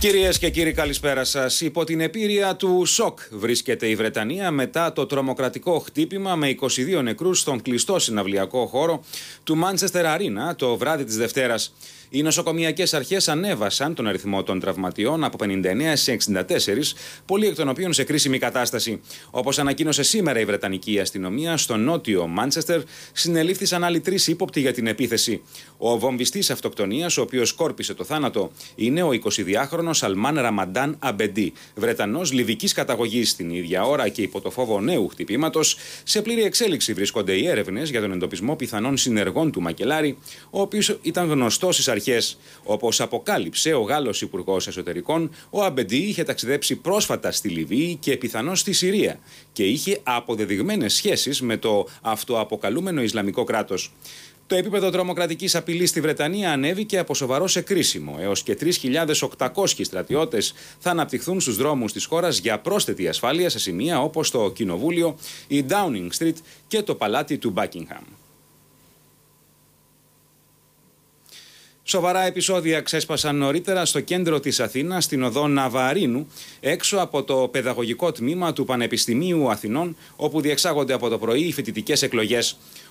Κυρίες και κύριοι, καλησπέρα σας. Υπό την επίρρεια του σοκ βρίσκεται η Βρετανία μετά το τρομοκρατικό χτύπημα με 22 νεκρούς στον κλειστό συναυλιακό χώρο του Manchester Arena το βράδυ της Δευτέρας. Οι νοσοκομιακές αρχές ανέβασαν τον αριθμό των τραυματιών από 59 σε 64, πολλοί εκ των οποίων σε κρίσιμη κατάσταση. Όπως ανακοίνωσε σήμερα η Βρετανική αστυνομία, στο νότιο Μάντσεστερ συνελήφθησαν άλλοι τρεις ύποπτοι για την επίθεση. Ο βομβιστής αυτοκτονίας, ο οποίος σκόρπισε το θάνατο, είναι ο 22χρονο Αλμάν Ραμαντάν Αμπεντή, Βρετανός λιβικής καταγωγής. Την ίδια ώρα και υπό το φόβο νέου χτυπήματος, σε πλήρη εξέλιξη βρίσκονται οι έρευνες για τον εντοπισμό πιθανών συνεργών του Μακελάρη, ο οποίος ήταν γνωστός στι αρχές. Όπως αποκάλυψε ο Γάλλος Υπουργός Εσωτερικών, ο Αμπεντή είχε ταξιδέψει πρόσφατα στη Λιβύη και πιθανώς στη Συρία και είχε αποδεδειγμένες σχέσεις με το αυτοαποκαλούμενο Ισλαμικό κράτος. Το επίπεδο τρομοκρατικής απειλής στη Βρετανία ανέβηκε από σοβαρό σε κρίσιμο. Έως και 3.800 στρατιώτες θα αναπτυχθούν στους δρόμους της χώρας για πρόσθετη ασφάλεια σε σημεία όπως το Κοινοβούλιο, η Downing Street και το παλάτι του Buckingham. Σοβαρά επεισόδια ξέσπασαν νωρίτερα στο κέντρο της Αθήνας, στην οδό Ναβαρίνου, έξω από το παιδαγωγικό τμήμα του Πανεπιστημίου Αθηνών, όπου διεξάγονται από το πρωί οι φοιτητικές εκλογές.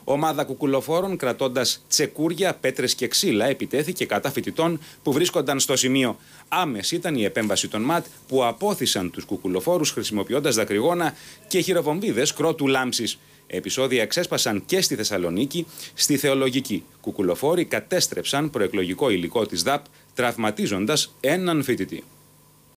Ομάδα κουκουλοφόρων, κρατώντας τσεκούρια, πέτρες και ξύλα, επιτέθηκε κατά φοιτητών που βρίσκονταν στο σημείο. Άμεση ήταν η επέμβαση των ΜΑΤ που απόθυσαν τους κουκουλοφόρους χρησιμοποιώντας δακρυγόνα και χειροβομβίδες κρότου λάμψης. Επισόδια εξέσπασαν και στη Θεσσαλονίκη, στη Θεολογική. Κουκουλοφόροι κατέστρεψαν προεκλογικό υλικό της ΔΑΠ, τραυματίζοντας έναν φοιτητή.